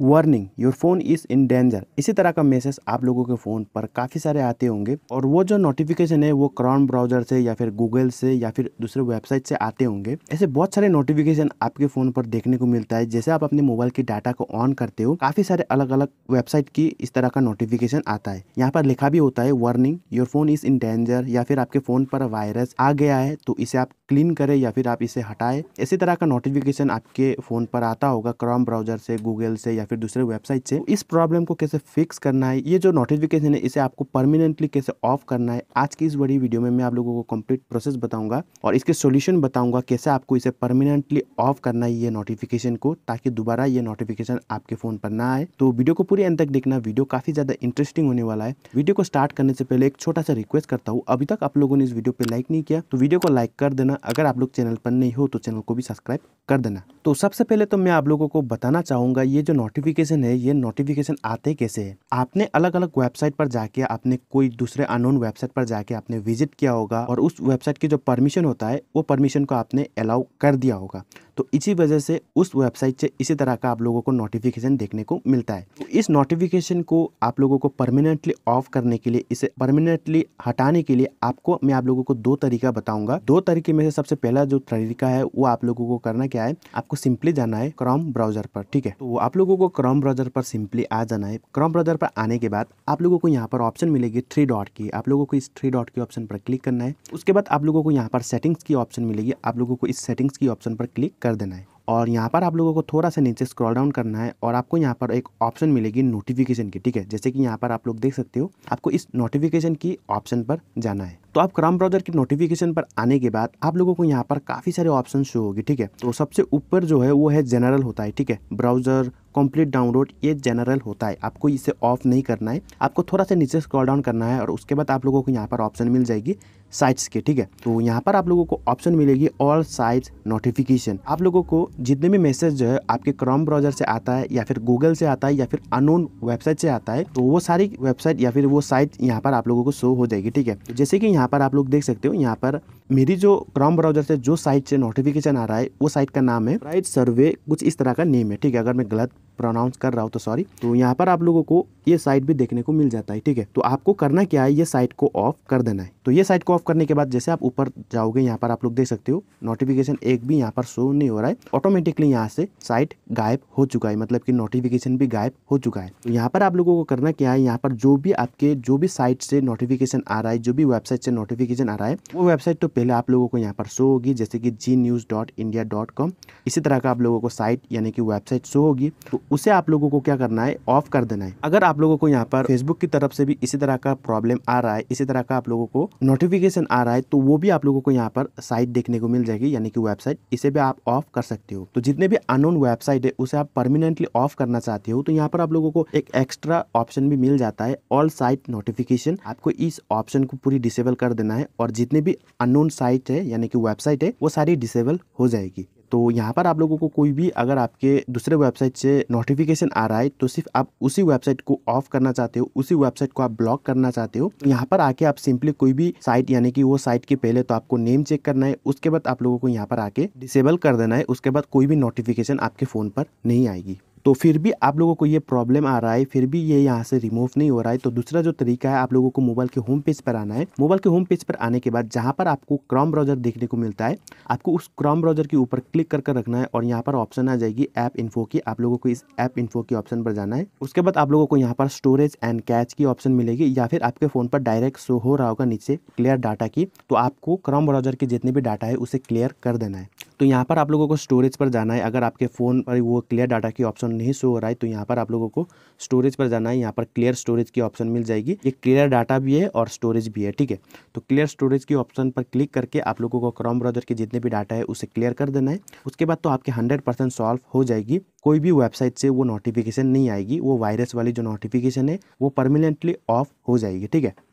warning your phone is in danger इसी तरह का मैसेज आप लोगों के फ़ोन पर काफ़ी सारे आते होंगे और वो जो नोटिफिकेशन है वो क्रॉन ब्राउजर से या फिर गूगल से या फिर दूसरे वेबसाइट से आते होंगे ऐसे बहुत सारे नोटिफिकेशन आपके फ़ोन पर देखने को मिलता है जैसे आप अपने मोबाइल की डाटा को ऑन करते हो काफ़ी सारे अलग अलग वेबसाइट की इस तरह का नोटिफिकेशन आता है यहाँ पर लिखा भी होता है warning your phone is in danger या फिर आपके फ़ोन पर वायरस आ गया है तो इसे आप क्लीन करें या फिर आप इसे हटाए इसी तरह का नोटिफिकेशन आपके फ़ोन पर आता होगा क्रॉम ब्राउजर से गूगल से या या फिर दूसरे वेबसाइट से तो इस प्रॉब्लम को कैसे फिक्स करना है ये जो नोटिफिकेशन है इसे आपको परमानेंटली कैसे ऑफ करना है आज की इस बड़ी वीडियो में मैं आप लोगों को कंप्लीट प्रोसेस बताऊंगा और इसके सोल्यूशन बताऊंगा कैसे आपको इसे परमानेंटली ऑफ करना है ये नोटिफिकेशन को ताकि दोबारा ये नोटिफिकेशन आपके फोन पर ना आए तो वीडियो को पूरी अंत तक देखना वीडियो काफी ज्यादा इंटरेस्टिंग होने वाला है वीडियो को स्टार्ट करने से पहले एक छोटा सा रिक्वेस्ट करता हूँ अभी तक आप लोगों ने इस वीडियो पे लाइक नहीं किया तो वीडियो को लाइक कर देना अगर आप लोग चैनल पर नहीं हो तो चैनल को भी सब्सक्राइब कर देना तो सबसे पहले तो मैं आप लोगों को बताना चाहूंगा ये जो नोटिफिक नोटिफिकेशन है ये नोटिफिकेशन आते कैसे है आपने अलग अलग वेबसाइट पर जाके आपने कोई दूसरे अनोन वेबसाइट पर जाके आपने विजिट किया होगा और उस वेबसाइट की जो परमिशन होता है वो परमिशन को आपने अलाउ कर दिया होगा तो इसी वजह से उस वेबसाइट से इसी तरह का आप लोगों को नोटिफिकेशन देखने को मिलता है तो इस नोटिफिकेशन को आप लोगों को परमानेंटली ऑफ करने के लिए इसे परमानेंटली हटाने के लिए आपको मैं आप लोगों को दो तरीका बताऊंगा दो तरीके में से सबसे पहला जो तरीका है वो आप लोगों को करना क्या है आपको सिंपली जाना है क्रॉम ब्राउजर पर ठीक है तो आप लोगों को क्रॉम ब्राउजर पर सिंपली आ जाना है क्रॉम ब्राउजर पर आने के बाद आप लोगों को यहाँ पर ऑप्शन मिलेगी थ्री डॉट की आप लोगों को इस थ्री डॉट के ऑप्शन पर क्लिक करना है उसके बाद आप लोगों को यहाँ पर सेटिंग्स की ऑप्शन मिलेगी आप लोगों को इस सेटिंग्स की ऑप्शन पर क्लिक कर देना है और यहाँ पर आप लोगों को थोड़ा सा नीचे स्क्रॉल डाउन करना है और आपको यहाँ पर एक ऑप्शन मिलेगी नोटिफिकेशन की ठीक है जैसे कि यहाँ पर आप लोग देख सकते हो आपको इस नोटिफिकेशन की ऑप्शन पर जाना है तो आप क्रम ब्राउजर की नोटिफिकेशन पर आने के बाद आप लोगों को यहाँ पर काफ़ी सारे ऑप्शन शो होगी ठीक है तो सबसे ऊपर जो है वो है जनरल होता है ठीक है ब्राउजर कंप्लीट डाउनलोड ये जनरल होता है आपको इसे ऑफ नहीं करना है आपको थोड़ा सा नीचे स्क्रॉल डाउन करना है और उसके बाद आप लोगों को यहाँ पर ऑप्शन मिल जाएगी साइट्स के ठीक है तो यहाँ पर आप लोगों को ऑप्शन मिलेगी ऑल साइट्स नोटिफिकेशन आप लोगों को जितने भी मैसेज जो है आपके क्रॉम ब्राउजर से आता है या फिर गूगल से आता है या फिर अनोन वेबसाइट से आता है तो वो सारी वेबसाइट या फिर वो साइट यहाँ पर आप लोगों को शो हो जाएगी ठीक है तो जैसे कि यहाँ यहाँ पर आप लोग देख सकते हो यहाँ पर मेरी जो क्रॉम ब्राउजर से जो साइट से नोटिफिकेशन आ रहा है वो साइट का नाम है राइट सर्वे कुछ इस तरह का नेम है ठीक है अगर मैं गलत प्रोनाउंस कर रहा हूँ तो सॉरी तो यहाँ पर आप लोगों को ये साइट भी देखने को मिल जाता है ठीक है तो आपको करना क्या है ये साइट को ऑफ कर देना है तो ये साइट को ऑफ करने के बाद जैसे आप ऊपर जाओगे यहाँ पर आप लोग देख सकते हो नोटिफिकेशन एक भी यहाँ पर शो नहीं हो रहा है ऑटोमेटिकली यहाँ से साइट गायब हो चुका है मतलब की नोटिफिकेशन भी गायब हो चुका है तो यहाँ पर आप लोगों को करना क्या है यहाँ पर जो भी आपके जो भी साइट से नोटिफिकेशन आ रहा है जो भी वेबसाइट से नोटिफिकेशन आ रहा है वो वेबसाइट तो पहले आप लोगों को यहाँ पर शो होगी जैसे कि Zee news dot India dot com इसी तरह का आप लोगों को साइट यानी कि वेबसाइट शो होगी तो उसे आप लोगों को क्या करना है ऑफ कर देना है अगर आप लोगों को यहाँ पर फेसबुक की तरफ से भी इसी तरह का प्रॉब्लम आ रहा है इसी तरह का आप लोगों को नोटिफिकेशन आ रहा है तो वो भी आप लोगों को यहाँ पर साइट देखने को मिल जाएगी यानी कि वेबसाइट इसे भी आप ऑफ कर सकते हो तो जितने भी अनोन वेबसाइट है उसे आप परमानेंटली ऑफ करना चाहते हो तो यहाँ पर आप लोगों को एक एक्स्ट्रा ऑप्शन भी मिल जाता है ऑल साइट नोटिफिकेशन आपको इस ऑप्शन को पूरी डिसेबल कर देना है और जितने भी अनोन साइट है यानी कि वेबसाइट है वो सारी डिसेबल हो जाएगी तो यहाँ पर आप लोगों को कोई भी अगर आपके दूसरे वेबसाइट से नोटिफिकेशन आ रहा है तो सिर्फ आप उसी वेबसाइट को ऑफ करना चाहते हो उसी वेबसाइट को आप ब्लॉक करना चाहते हो तो यहाँ पर आके आप सिंपली कोई भी साइट यानी कि वो साइट के पहले तो आपको नेम चेक करना है उसके बाद आप लोगों को यहाँ पर आके डिसेबल कर देना है उसके बाद कोई भी नोटिफिकेशन आपके फ़ोन पर नहीं आएगी तो फिर भी आप लोगों को ये प्रॉब्लम आ रहा है फिर भी ये यहाँ से रिमूव नहीं हो रहा है तो दूसरा जो तरीका है आप लोगों को मोबाइल के होम पेज पर आना है मोबाइल के होम पेज पर आने के बाद जहाँ पर आपको क्रॉम ब्राउजर देखने को मिलता है आपको उस क्रॉम ब्राउजर के ऊपर क्लिक करके रखना है और यहाँ पर ऑप्शन आ जाएगी ऐप इन्फो की आप लोगों को इस ऐप इन्फो की ऑप्शन पर जाना है उसके बाद आप लोगों को यहाँ पर स्टोरेज एंड कैच की ऑप्शन मिलेगी या फिर आपके फोन पर डायरेक्ट शो हो रहा होगा नीचे क्लियर डाटा की तो आपको क्रॉम ब्राउजर के जितने भी डाटा है उसे क्लियर कर देना है तो यहाँ पर आप लोगों को स्टोरेज पर जाना है अगर आपके फ़ोन पर वो क्लियर डाटा की ऑप्शन नहीं शो हो रहा है तो यहाँ पर आप लोगों को स्टोरेज पर जाना है यहाँ पर क्लियर स्टोरेज की ऑप्शन मिल जाएगी ये क्लियर डाटा भी है और स्टोरेज भी है ठीक है तो क्लियर स्टोरेज की ऑप्शन पर क्लिक करके आप लोगों को क्रॉम ब्राउजर के जितने भी डाटा है उसे क्लियर कर देना है उसके बाद तो आपके हंड्रेड परसेंट सॉल्व हो जाएगी कोई भी वेबसाइट से वो नोटिफिकेशन नहीं आएगी वो वायरस वाली जो नोटिफिकेशन है वो परमानेंटली ऑफ हो जाएगी ठीक है